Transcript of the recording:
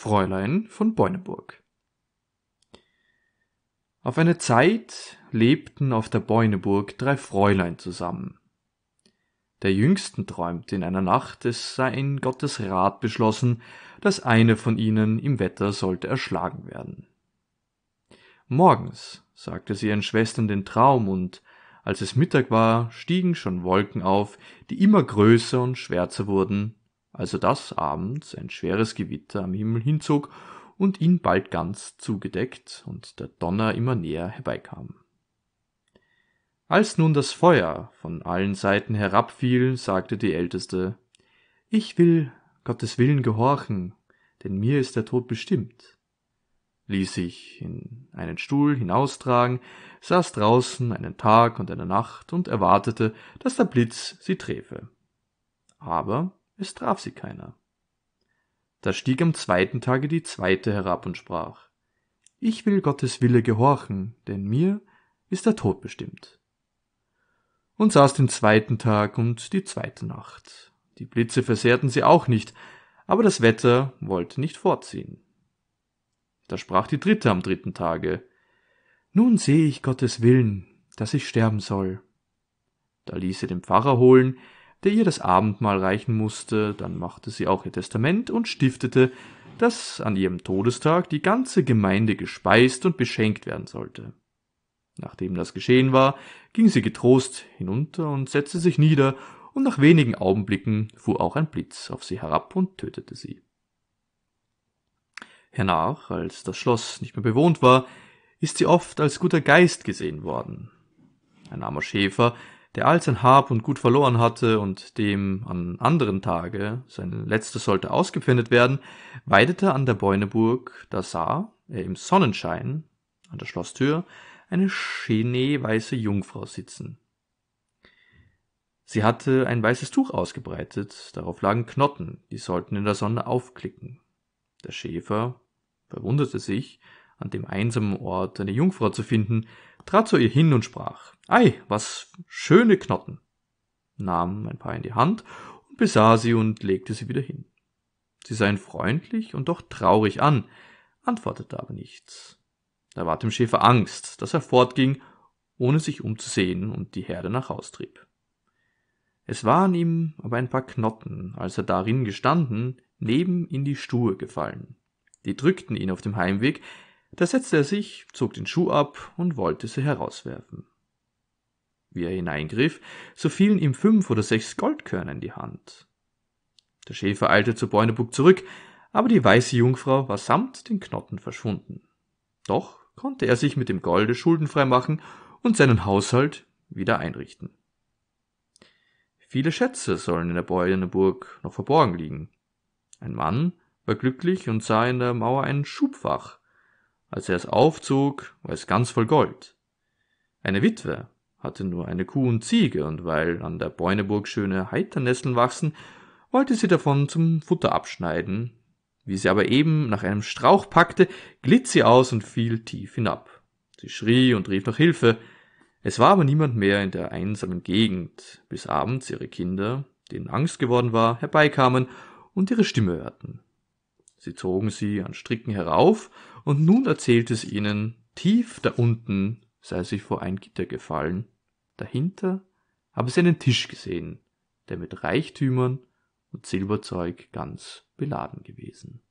Fräulein von Beuneburg. Auf eine Zeit lebten auf der Beuneburg drei Fräulein zusammen. Der Jüngsten träumte in einer Nacht, es sei in Gottes Rat beschlossen, dass eine von ihnen im Wetter sollte erschlagen werden. Morgens sagte sie ihren Schwestern den Traum, und als es Mittag war, stiegen schon Wolken auf, die immer größer und schwärzer wurden, also das abends ein schweres Gewitter am Himmel hinzog und ihn bald ganz zugedeckt und der Donner immer näher herbeikam. Als nun das Feuer von allen Seiten herabfiel, sagte die Älteste Ich will Gottes Willen gehorchen, denn mir ist der Tod bestimmt, ließ sich in einen Stuhl hinaustragen, saß draußen einen Tag und eine Nacht und erwartete, dass der Blitz sie träfe. Aber es traf sie keiner. Da stieg am zweiten Tage die zweite herab und sprach Ich will Gottes Wille gehorchen, denn mir ist der Tod bestimmt. Und saß den zweiten Tag und die zweite Nacht. Die Blitze versehrten sie auch nicht, aber das Wetter wollte nicht fortziehen. Da sprach die dritte am dritten Tage Nun sehe ich Gottes Willen, dass ich sterben soll. Da ließ sie den Pfarrer holen, der ihr das Abendmahl reichen musste, dann machte sie auch ihr Testament und stiftete, dass an ihrem Todestag die ganze Gemeinde gespeist und beschenkt werden sollte. Nachdem das geschehen war, ging sie getrost hinunter und setzte sich nieder, und nach wenigen Augenblicken fuhr auch ein Blitz auf sie herab und tötete sie. Hernach, als das Schloss nicht mehr bewohnt war, ist sie oft als guter Geist gesehen worden. Ein armer Schäfer, der all sein Hab und Gut verloren hatte und dem an anderen Tage sein letztes sollte ausgepfändet werden, weidete an der Beuneburg, da sah er im Sonnenschein an der Schlosstür eine schneeweiße Jungfrau sitzen. Sie hatte ein weißes Tuch ausgebreitet, darauf lagen Knotten, die sollten in der Sonne aufklicken. Der Schäfer verwunderte sich, an dem einsamen Ort eine Jungfrau zu finden, trat zu ihr hin und sprach Ei, was schöne Knotten, nahm ein paar in die Hand und besah sie und legte sie wieder hin. Sie sah ihn freundlich und doch traurig an, antwortete aber nichts. Da ward dem Schäfer Angst, dass er fortging, ohne sich umzusehen und die Herde nach Haus trieb. Es waren ihm aber ein paar Knotten, als er darin gestanden, neben in die Stuhe gefallen. Die drückten ihn auf dem Heimweg, da setzte er sich, zog den Schuh ab und wollte sie herauswerfen. Wie er hineingriff, so fielen ihm fünf oder sechs Goldkörner in die Hand. Der Schäfer eilte zu Beuneburg zurück, aber die weiße Jungfrau war samt den Knotten verschwunden. Doch konnte er sich mit dem Golde schuldenfrei machen und seinen Haushalt wieder einrichten. Viele Schätze sollen in der Beuneburg noch verborgen liegen. Ein Mann war glücklich und sah in der Mauer ein Schubfach, als er es aufzog, war es ganz voll Gold. Eine Witwe hatte nur eine Kuh und Ziege, und weil an der Bäuneburg schöne Heiternesseln wachsen, wollte sie davon zum Futter abschneiden. Wie sie aber eben nach einem Strauch packte, glitt sie aus und fiel tief hinab. Sie schrie und rief nach Hilfe. Es war aber niemand mehr in der einsamen Gegend, bis abends ihre Kinder, denen Angst geworden war, herbeikamen und ihre Stimme hörten. Sie zogen sie an Stricken herauf, und nun erzählt es ihnen, tief da unten sei sie vor ein Gitter gefallen. Dahinter habe sie einen Tisch gesehen, der mit Reichtümern und Silberzeug ganz beladen gewesen.